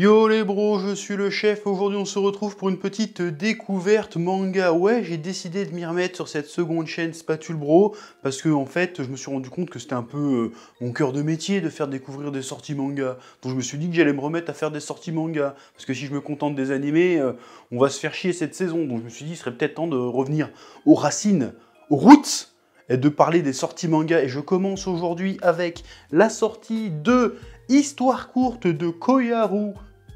Yo les bros, je suis le chef, aujourd'hui on se retrouve pour une petite découverte manga. Ouais, j'ai décidé de m'y remettre sur cette seconde chaîne Spatule Bro, parce que en fait, je me suis rendu compte que c'était un peu euh, mon cœur de métier de faire découvrir des sorties manga. Donc je me suis dit que j'allais me remettre à faire des sorties manga, parce que si je me contente des animés, euh, on va se faire chier cette saison. Donc je me suis dit, il serait peut-être temps de revenir aux racines, aux roots et de parler des sorties manga. Et je commence aujourd'hui avec la sortie de Histoire courte de Koyaru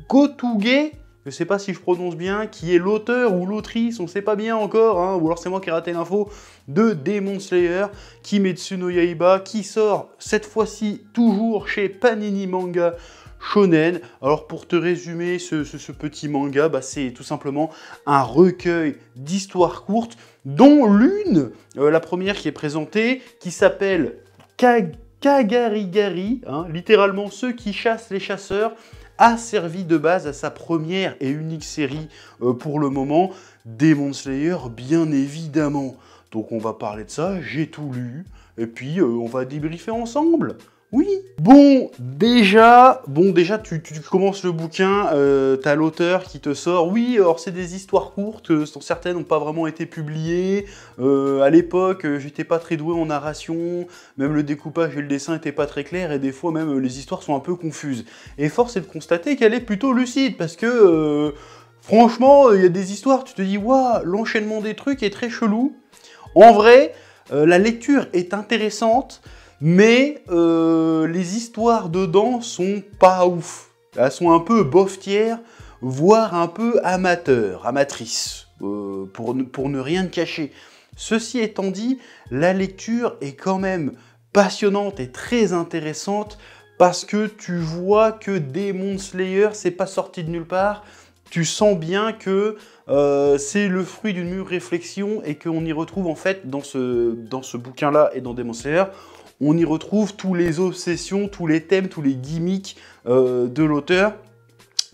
Gotuge, je ne sais pas si je prononce bien, qui est l'auteur ou l'autrice, on ne sait pas bien encore, hein, ou alors c'est moi qui ai raté l'info, de Demon Slayer, Kimetsu no Yaiba, qui sort cette fois-ci toujours chez Panini Manga Shonen. Alors pour te résumer ce, petit manga, bah, c'est tout simplement un recueil d'histoires courtes, dont l'une, euh, la première qui est présentée, qui s'appelle Kagari Gari, hein, littéralement ceux qui chassent les chasseurs, a servi de base à sa première et unique série euh, pour le moment, Demon Slayer, bien évidemment. Donc on va parler de ça, j'ai tout lu, et puis euh, on va débriefer ensemble. Oui Bon, déjà, bon, déjà tu, commences le bouquin, euh, t'as l'auteur qui te sort, oui, or c'est des histoires courtes, euh, certaines n'ont pas vraiment été publiées, euh, à l'époque euh, j'étais pas très doué en narration, même le découpage et le dessin n'étaient pas très clairs, et des fois même les histoires sont un peu confuses. Et force est de constater qu'elle est plutôt lucide, parce que... Franchement, il y a des histoires, tu te dis, waouh, l'enchaînement des trucs est très chelou. En vrai, la lecture est intéressante mais euh, les histoires dedans sont pas ouf. Elles sont un peu boftières, voire un peu amateurs, amatrices, euh, pour, ne, rien cacher. Ceci étant dit, la lecture est quand même passionnante et très intéressante parce que tu vois que Demon Slayer, c'est pas sorti de nulle part. Tu sens bien que euh, c'est le fruit d'une mûre réflexion et qu'on y retrouve en fait dans ce, dans ce bouquin-là et dans Demon Slayer, on y retrouve tous les obsessions, tous les thèmes, tous les gimmicks euh, de l'auteur.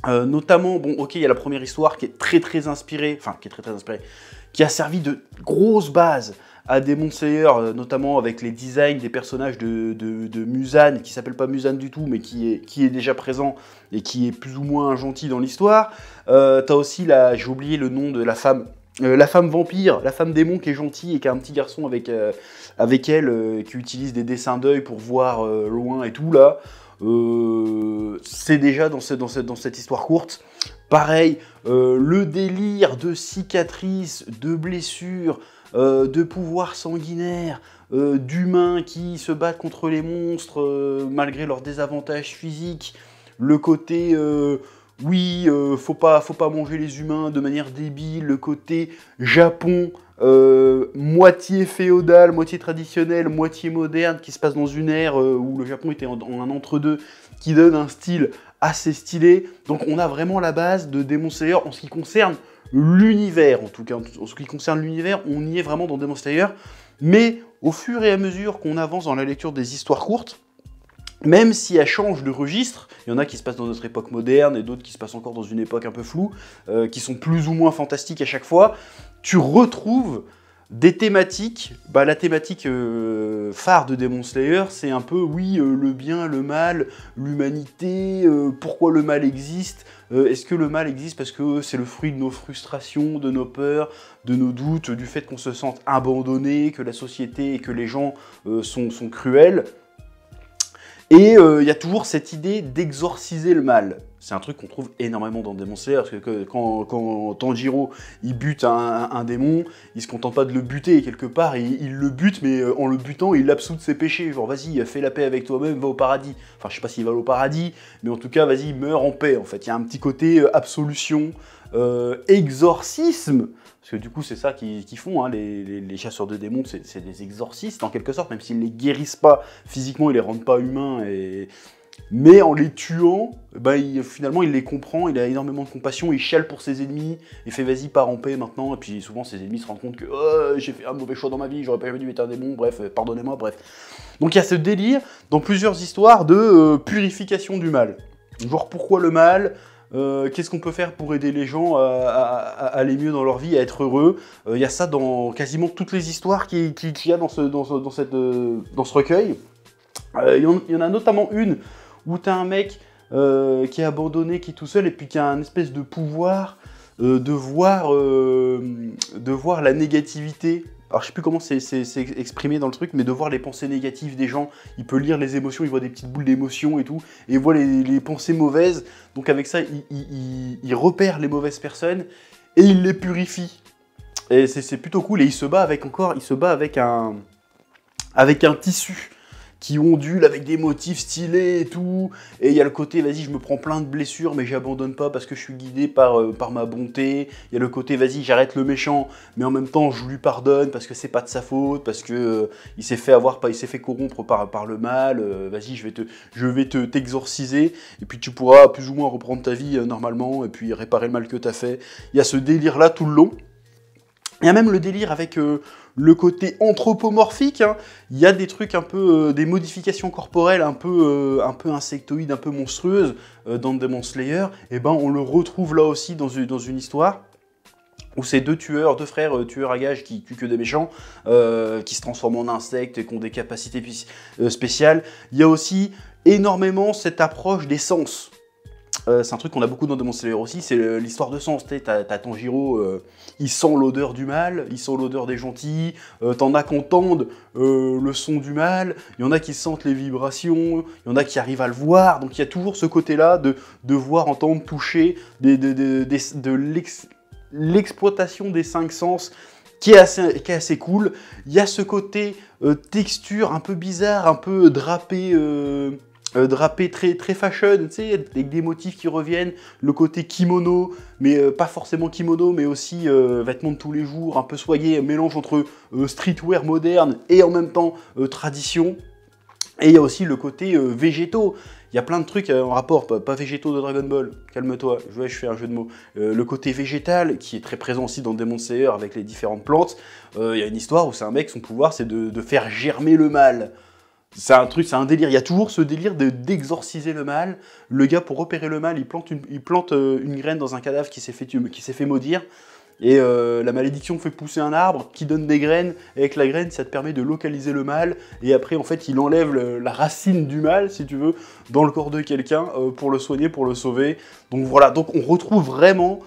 Euh, notamment, bon, ok, il y a la première histoire qui est très très inspirée, enfin qui est très très inspirée, qui a servi de grosse base à des monseigneurs, notamment avec les designs des personnages de, de, Musan, qui s'appelle pas Musan du tout, mais qui est, qui est déjà présent et qui est plus ou moins gentil dans l'histoire. Euh, T'as aussi, j'ai oublié le nom de la femme euh, la femme vampire, la femme démon qui est gentille et qui a un petit garçon avec, euh, avec elle, euh, qui utilise des dessins d'œil pour voir loin et tout, là, c'est déjà dans, dans, dans, cette histoire courte. Pareil, le délire de cicatrices, de blessures, de pouvoirs sanguinaires, d'humains qui se battent contre les monstres malgré leurs désavantages physiques, le côté oui, euh, faut, pas, faut pas manger les humains de manière débile, le côté Japon, euh, moitié féodal, moitié traditionnel, moitié moderne, qui se passe dans une ère euh, où le Japon était en, en un entre-deux, qui donne un style assez stylé. Donc on a vraiment la base de Demon Slayer en ce qui concerne l'univers, en tout cas, en ce qui concerne l'univers, on y est vraiment dans Demon Slayer, mais au fur et à mesure qu'on avance dans la lecture des histoires courtes, même si elle change de registre, il y en a qui se passent dans notre époque moderne et d'autres qui se passent encore dans une époque un peu floue, euh, qui sont plus ou moins fantastiques à chaque fois, tu retrouves des thématiques. Bah, la thématique euh, phare de Demon Slayer, c'est un peu, oui, euh, le bien, le mal, l'humanité, pourquoi le mal existe, est-ce que le mal existe parce que c'est le fruit de nos frustrations, de nos peurs, de nos doutes, du fait qu'on se sente abandonné, que la société et que les gens sont cruels et euh, il y a toujours cette idée d'exorciser le mal c'est un truc qu'on trouve énormément dans Demon Slayer, parce que quand, quand Tanjiro, il bute un, démon, il se contente pas de le buter, quelque part, il, le bute, mais euh, en le butant, il l'absout ses péchés, genre vas-y, fais la paix avec toi-même, va au paradis. Enfin, je sais pas s'il va au paradis, mais en tout cas, vas-y, meurs en paix, en fait. Il y a un petit côté euh, absolution, euh, exorcisme, parce que du coup, c'est ça qu'ils font, hein, les, les, chasseurs de démons, c'est des exorcistes, en quelque sorte, même s'ils les guérissent pas physiquement, ils les rendent pas humains, et mais en les tuant, eh ben, finalement, il les comprend, il a énormément de compassion, il chiale pour ses ennemis, il fait vas-y, pars en paix maintenant, et puis souvent ses ennemis se rendent compte que oh, j'ai fait un mauvais choix dans ma vie, j'aurais pas dû être un démon, bref, euh, pardonnez-moi, bref. Donc il y a ce délire dans plusieurs histoires de euh, purification du mal. Genre pourquoi le mal euh, Qu'est-ce qu'on peut faire pour aider les gens à, aller mieux dans leur vie, à être heureux Il y a ça dans quasiment toutes les histoires qu'il qui, y a dans ce, recueil. Il y, en a notamment une où t'as un mec euh, qui est abandonné, qui est tout seul, et puis qui a un espèce de pouvoir euh, de, voir, euh, de voir la négativité. Alors, je sais plus comment c'est exprimé dans le truc, mais de voir les pensées négatives des gens. Il peut lire les émotions, il voit des petites boules d'émotions et tout, et il voit les, pensées mauvaises. Donc, avec ça, il, repère les mauvaises personnes et il les purifie. Et c'est plutôt cool. Et il se bat avec encore, il se bat avec un, avec un tissu qui ondule avec des motifs stylés et tout. Et il y a le côté, vas-y, je me prends plein de blessures, mais j'abandonne pas parce que je suis guidé par, euh, par ma bonté. Il y a le côté, vas-y, j'arrête le méchant, mais en même temps, je lui pardonne parce que c'est pas de sa faute, parce que euh, il s'est fait avoir, il s'est fait corrompre par, par le mal. Euh, vas-y, je vais te, je vais te t'exorciser, et puis tu pourras plus ou moins reprendre ta vie normalement, et puis réparer le mal que t'as fait. Il y a ce délire là tout le long. Il y a même le délire avec euh, le côté anthropomorphique. Hein. Il y a des trucs un peu, euh, des modifications corporelles un peu, euh, un peu insectoïdes, un peu monstrueuses dans Demon Slayer. Et eh ben, on le retrouve là aussi dans une, histoire où ces deux tueurs, deux frères tueurs à gage qui tuent que des méchants, qui se transforment en insectes et qui ont des capacités spéciales. Il y a aussi énormément cette approche des sens. Euh, c'est un truc qu'on a beaucoup dans Demon Slayer aussi, c'est l'histoire de sens. T'as ton Giro, euh, il sent l'odeur du mal, il sent l'odeur des gentils, euh, t'en as qui entendent le son du mal, il y en a qui sentent les vibrations, il y en a qui arrivent à le voir, donc il y a toujours ce côté-là de, de, voir, entendre, toucher, de l'exploitation des cinq sens. Qui est, assez, qui est assez, cool. Il y a ce côté texture un peu bizarre, un peu drapé, euh, drapé très, très fashion, tu sais, avec des motifs qui reviennent, le côté kimono, mais euh, pas forcément kimono, mais aussi euh, vêtements de tous les jours, un peu soigné, mélange entre streetwear moderne et en même temps tradition. Et il y a aussi le côté végétaux. Il y a plein de trucs en rapport, pas, végétaux de Dragon Ball, calme-toi, je, je fais un jeu de mots. le côté végétal, qui est très présent aussi dans Demon Slayer avec les différentes plantes, il y a une histoire où c'est un mec, son pouvoir c'est de, faire germer le mal. C'est un truc, c'est un délire. Il y a toujours ce délire d'exorciser le mal. Le gars, pour repérer le mal, il plante une, il plante euh, une graine dans un cadavre qui s'est fait, qui fait maudire. Et euh, la malédiction fait pousser un arbre qui donne des graines. Et avec la graine, ça te permet de localiser le mal. Et après, en fait, il enlève la racine du mal, si tu veux, dans le corps de quelqu'un euh, pour le soigner, pour le sauver. Donc voilà, donc on retrouve vraiment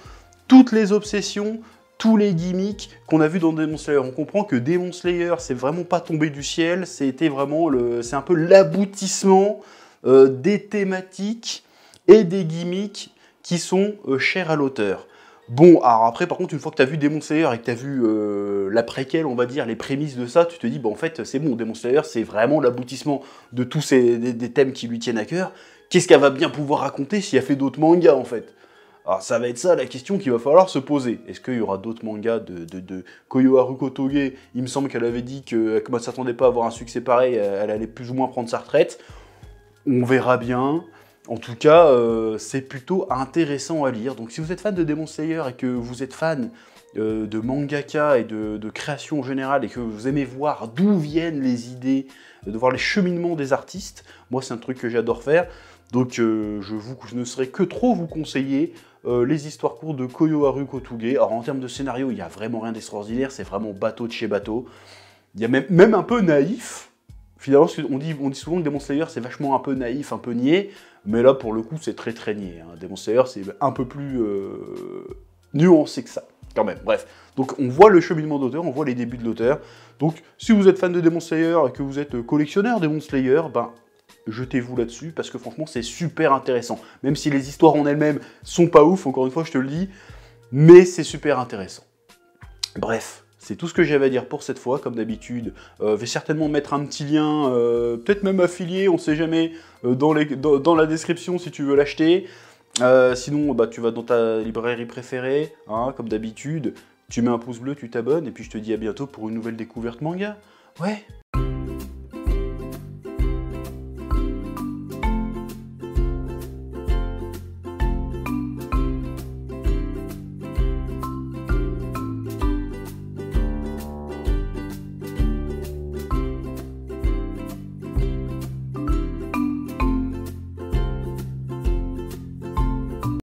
toutes les obsessions, tous les gimmicks qu'on a vu dans Demon Slayer. On comprend que Demon Slayer, c'est vraiment pas tombé du ciel, c'était vraiment le, c'est un peu l'aboutissement euh, des thématiques et des gimmicks qui sont euh, chers à l'auteur. Bon, alors après, par contre, une fois que tu as vu Demon Slayer et que tu as vu euh, la préquelle, on va dire, les prémices de ça, tu te dis, bah en fait, c'est bon, Demon Slayer, c'est vraiment l'aboutissement de tous ces des, thèmes qui lui tiennent à cœur. Qu'est-ce qu'elle va bien pouvoir raconter si elle fait d'autres mangas, en fait alors ça va être ça la question qu'il va falloir se poser. Est-ce qu'il y aura d'autres mangas de, de, Koyo Haruko Toge Il me semble qu'elle avait dit que ne euh, s'attendait pas à avoir un succès pareil, euh, elle allait plus ou moins prendre sa retraite. On verra bien. En tout cas, euh, c'est plutôt intéressant à lire. Donc si vous êtes fan de Demon Slayer et que vous êtes fan de mangaka et de, de création générale et que vous aimez voir d'où viennent les idées, de voir les cheminements des artistes, moi c'est un truc que j'adore faire. Donc euh, je, ne serais que trop vous conseiller euh, les histoires courtes de Haru Kotuge. Alors en termes de scénario, il n'y a vraiment rien d'extraordinaire, c'est vraiment bateau de chez bateau. Il y a même, un peu naïf. Finalement, on dit, on dit souvent que Demon Slayer, c'est vachement un peu naïf, un peu niais. Mais là, pour le coup, c'est très très niais. Hein. Demon Slayer, c'est un peu plus euh, nuancé que ça, quand même. Bref, donc on voit le cheminement d'auteur, on voit les débuts de l'auteur. Donc si vous êtes fan de Demon Slayer et que vous êtes collectionneur Demon Slayer, ben jetez-vous là-dessus parce que franchement c'est super intéressant. Même si les histoires en elles-mêmes sont pas ouf, encore une fois je te le dis, mais c'est super intéressant. Bref, c'est tout ce que j'avais à dire pour cette fois, comme d'habitude. Euh, je vais certainement mettre un petit lien, euh, peut-être même affilié, on sait jamais, euh, dans, la description si tu veux l'acheter. sinon, bah, tu vas dans ta librairie préférée, hein, comme d'habitude. Tu mets un pouce bleu, tu t'abonnes, et puis je te dis à bientôt pour une nouvelle découverte manga. Ouais